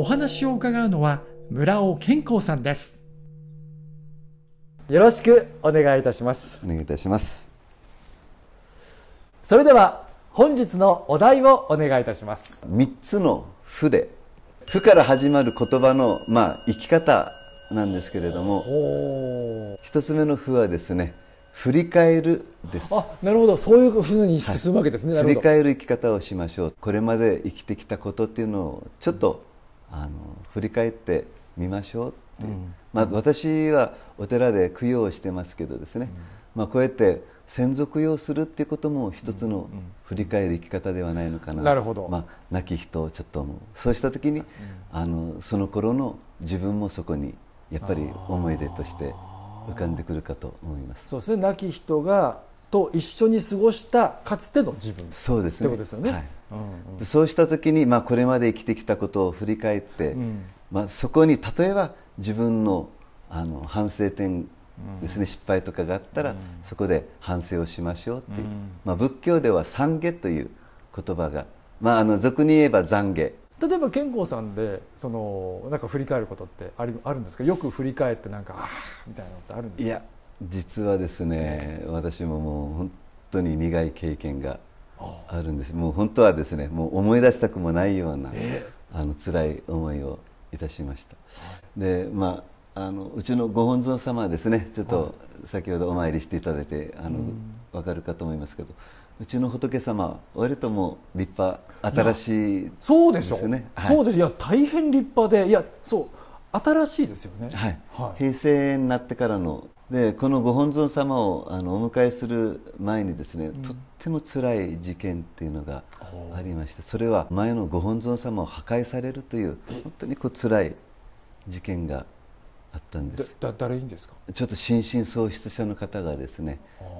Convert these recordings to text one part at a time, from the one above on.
お話を伺うのは村尾健康さんですよろしくお願いいたしますお願いいたしますそれでは本日のお題をお願いいたします三つの負で負から始まる言葉のまあ生き方なんですけれども一つ目の負はですね振り返るですあなるほどそういうふうに進むわけですね、はい、振り返る生き方をしましょうこれまで生きてきたことっていうのをちょっとあの振り返ってみましょうってう、ん、まあ、私はお寺で供養してますけどですね、まあ、こうやって先祖供養するっていうことも一つの振り返る生き方ではないのかな,、なるほどまあ、亡き人をちょっと思うそうした時に、あのその頃の自分もそこにやっぱり思い出として浮かんでくるかと思います。そうですね、亡き人がと一緒に過ごしたかつての自分そうですね、はいそうした時に、まあ、これまで生きてきたことを振り返って、うん、まあ、そこに例えば自分のあの反省点ですね、失敗とかがあったら、そこで反省をしましょうっていう、まあ、仏教では「懺悔」という言葉が、まあ、あの俗に言えば懺悔例えば健康さんでそのなんか振り返ることってありあるんですかよく振り返ってなんかああみたいなのってあるんですかいや実はですね私ももう本当に苦い経験があるんですもう本当はですねもう思い出したくもないような、あの辛い思いをいたしました、でまああのうちのご本尊様はですねちょっと先ほどお参りしていただいてあの、う分かるかと思いますけどうちの仏様割とも立派新しい、ね、そうでしょうね、はい、そうですいや大変立派でいやそう新しいですよね、はい、はい、平成になってからのでこのご本尊様をあのお迎えする前にですね、うん、とっても辛い事件っていうのがありましてそれは前のご本尊様を破壊されるという本当にこう辛い事件があったんですだ誰いいんですかちょっと心神喪失者の方がですね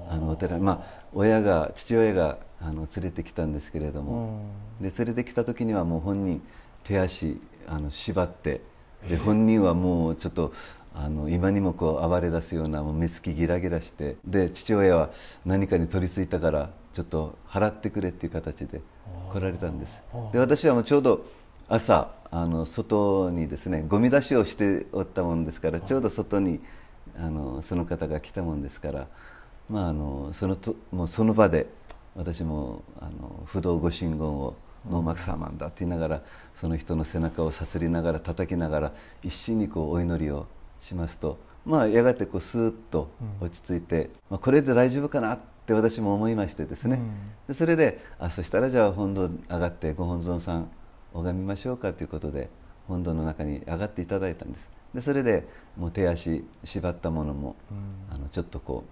あのお寺まあ親が父親があの連れてきたんですけれども、うん、で連れてきた時にはもう本人手足あの縛ってで本人はもうちょっとあの今にもこう暴れ出すようなもう目つきギラギラしてで父親は何かに取りついたからちょっと払ってくれっていう形で来られたんですで私はもうちょうど朝あの外にですねゴミ出しをしておったもんですからちょうど外にあのその方が来たもんですから、まあ、あのそのともうその場で私もあの不動御神言をノーマクサーマンだって言いながらその人の背中をさすりながら叩きながら一心にこうお祈りをしますと、まあ、やがてこうスーッと落ち着いて、うん、まあ、これで大丈夫かなって私も思いましてですね、うん、それであそしたらじゃあ本堂上がってご本尊さん拝みましょうかということで本堂の中に上がっていただいたんですでそれでもう手足縛ったものも、うん、あのちょっとこ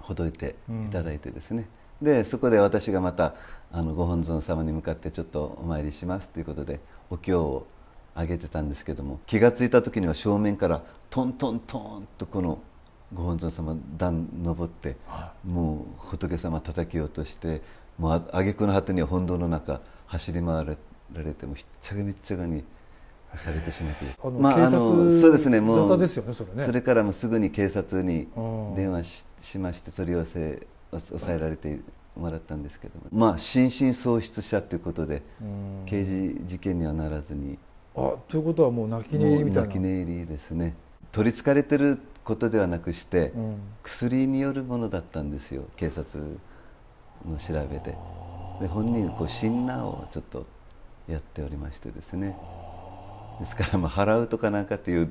うほどいていただいてですね、でそこで私がまたあのご本尊様に向かってちょっとお参りしますということでお経を上げてたんですけども気が付いた時には正面からトントントンとこのご本尊様段登って、もう仏様叩き落としてもうげ句の果てには本堂の中走り回られてもひっちゃがみっちゃがにされてしまってあの、まあ、あのそうですねもう、ねそれね、それからもすぐに警察に電話ししまして取り寄せ抑えられてもらったんですけども、まあ、心神喪失者ということで刑事事件にはならずに。あということはもう泣き寝入りみたいな泣き寝入りですね取りつかれてることではなくして、うん、薬によるものだったんですよ警察の調べでで本人こう診断をちょっとやっておりましてですねですからまあ払うとかなんかっていう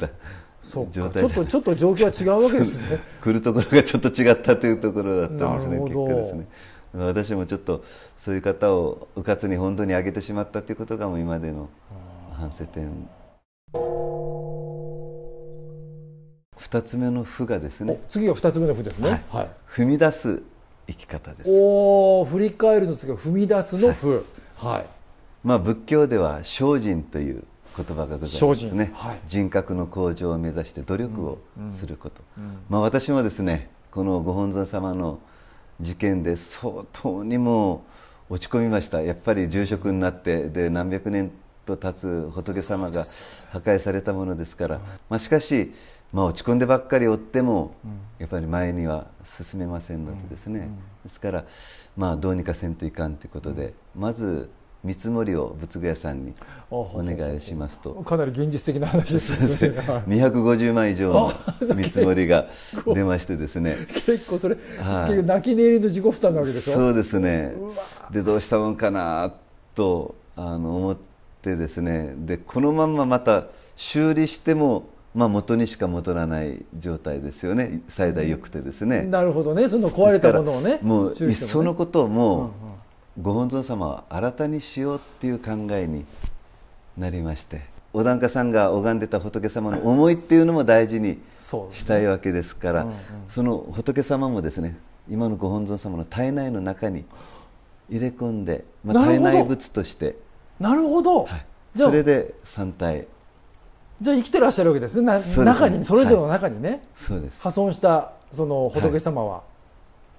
そうちょっとちょっと状況は違うわけですね 来るところがちょっと違ったというところだったんですね結果ですね私もちょっとそういう方をうかつに本当に上げてしまったということがもう今での。うん反省点2つ目の「負」がですね次は2つ目の「負」ですね、はい、踏み出す生き方ですおお振り返るの次は「踏み出す」の「負」はい、はい、まあ仏教では「精進」という言葉がございますね、はい、人格の向上を目指して努力をすること、うんうん、まあ、私もですねこのご本尊様の事件で相当にも落ち込みましたやっぱり住職になってで何百年と立つ仏様が破壊されたものですから、まあ、しかし、まあ、落ち込んでばっかり追っても、やっぱり前には進めませんのでですね、ですから、まあ、どうにかせんといかんということで、まず見積もりを仏具屋さんにお願いしますとかなり現実的な話ですね250万以上の見積もりが出ましてですね結構それ、結構泣き寝入りの自己負担なわけでしょそうですねでどうしたもんかなとあの思ってでですねでこのまんままた修理してもまあ、元にしか戻らない状態ですよね最大よくてですねなるほどねその壊れたものをねもういっそのことをもう、ご本尊様は新たにしようっていう考えになりましてお檀家さんが拝んでた仏様の思いっていうのも大事にしたいわけですからねうんうん、その仏様もですね今のご本尊様の体内の中に入れ込んで、まあ、体内物として。なるほど、はい、じゃあそれで3体じゃあ生きてらっしゃるわけですねなですね中にそれぞれの中にね、はい、そうです破損したその仏様は、はい、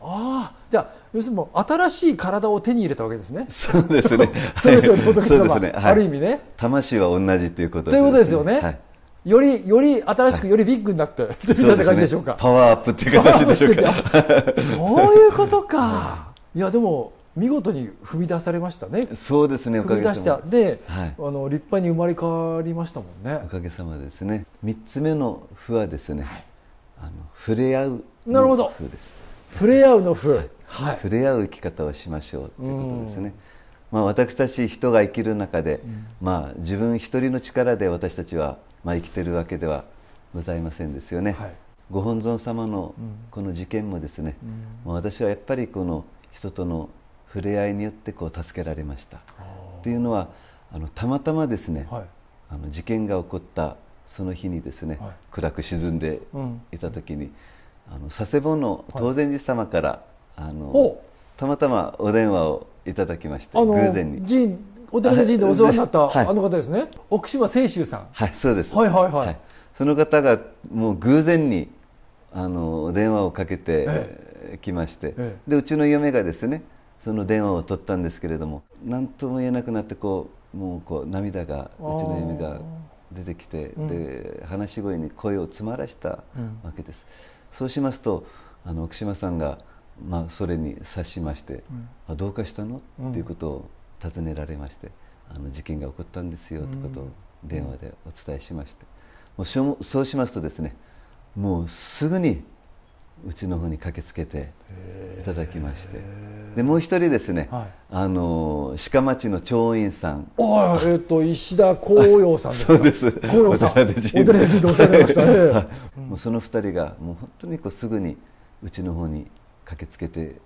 ああじゃあ要するに新しい体を手に入れたわけですねそうですね それぞれ仏様、ね、ある意味ね魂は同じということでね、ということですよね、よりより新しくよりビッグになって、はい、みた感じでしょうか、ね、パワーアップっていう形でしょうかそういうことか、いやでも見事に踏み出されましたね。そうですね。おかげさまで、はい、あの立派に生まれ変わりましたもんね。おかげさまですね。三つ目の符はですね、はい、あの触れ合うなるほど。触れ合うの符、はい、はい、触れ合う生き方をしましょうということですね。まあ私たち人が生きる中で、うん、まあ自分一人の力で私たちはまあ生きてるわけではございませんですよね。ご本尊様のこの事件もですね、うん、私はやっぱりこの人との触れ合いによってこう助けられました。っていうのはあのたまたまですね、はい、あの事件が起こったその日にですね、はい、暗く沈んでいた時に、あの佐世保の当然寺様から、はい、あのたまたまお電話をいただきまして偶然に。お寺の寺でお世話になった、あの方ですね奥島清舟さんはいそうですはいはいはい、その方がもう偶然にあの電話をかけてきまして、ええ、でうちの嫁がですねその電話を取ったんですけれども何とも言えなくなってこうもうこう涙がうちの嫁が出てきて、で話し声に声を詰まらしたわけです、そうしますとあの奥島さんが、まあ、それに察しまして「あどうかしたの?」っていうことを尋ねられまして「あの事件が起こったんですよ」ってことを電話でお伝えしましてもうそうしますとですねもうすぐにうちの方に駆けつけていただきましてでもう一人ですね、はい、あの鹿町の町員さんあえーと、石田光陽さんですか そうです光陽さんお寺で人でお世話になりましたね、はい、もうその二人がもう本当にこうすぐにうちの方に駆けつけて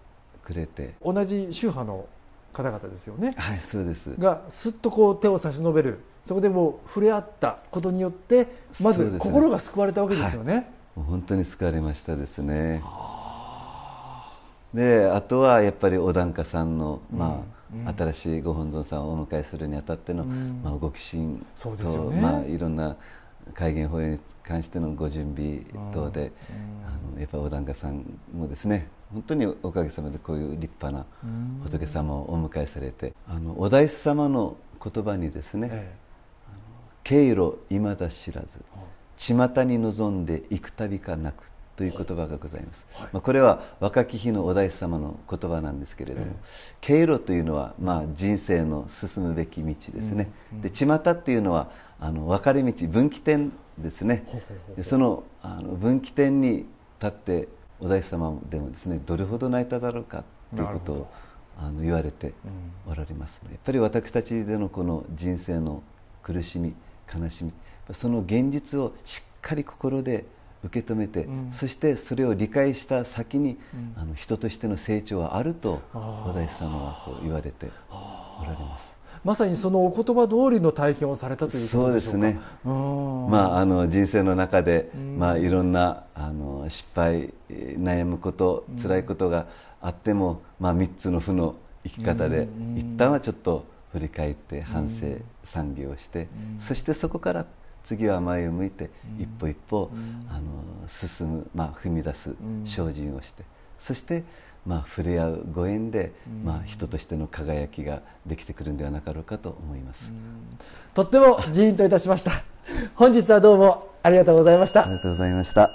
くれて同じ宗派の方々ですよね、はい、そうですがすっとこう手を差し伸べるそこでもう触れ合ったことによってまず心が救われたわけですよね。本当に救れましたですねであとはやっぱりお檀家さんの、まあ、うん、新しいご本尊さんをお迎えするにあたっての、うん、まあ、ご寄進と、ね、まあ、いろんな戒厳法に関してのご準備等で、あのやっぱりお檀家さんもですね本当におかげさまでこういう立派な仏様をお迎えされて、あのお大師様の言葉にですね「ええ、経路いまだ知らず」巷に望んでたびかなく」という言葉がございます、はい、まあ、これは若き日のお大師様の言葉なんですけれども、えー、経路というのはまあ人生の進むべき道ですね、うんうん、で巷っていうのはあの分かれ道分岐点ですねでそのあの分岐点に立ってお大師様でもですねどれほど泣いただろうかということをあの言われておられます、ね、やっぱり私たちでのこの人生の苦しみ悲しみその現実をしっかり心で受け止めて、うん、そしてそれを理解した先に、うん、あの人としての成長はあるとお大師様はこう言われておられます。まさにそのお言葉通りの体験をされたというそうですね、まあ、あの人生の中で、まあ、いろんなあの失敗悩むこと辛いことがあっても、まあ、3つの負の生き方で、一旦はちょっと振り返って反省、賛美をして、そしてそこから次は前を向いて一歩一歩、あの進む、まあ、踏み出す精進をして、そしてまあ、触れ合うご縁で、まあ、人としての輝きができてくるんではなかろうかと思います、とってもジーンといたしました本日はどうもありがとうございましたありがとうございました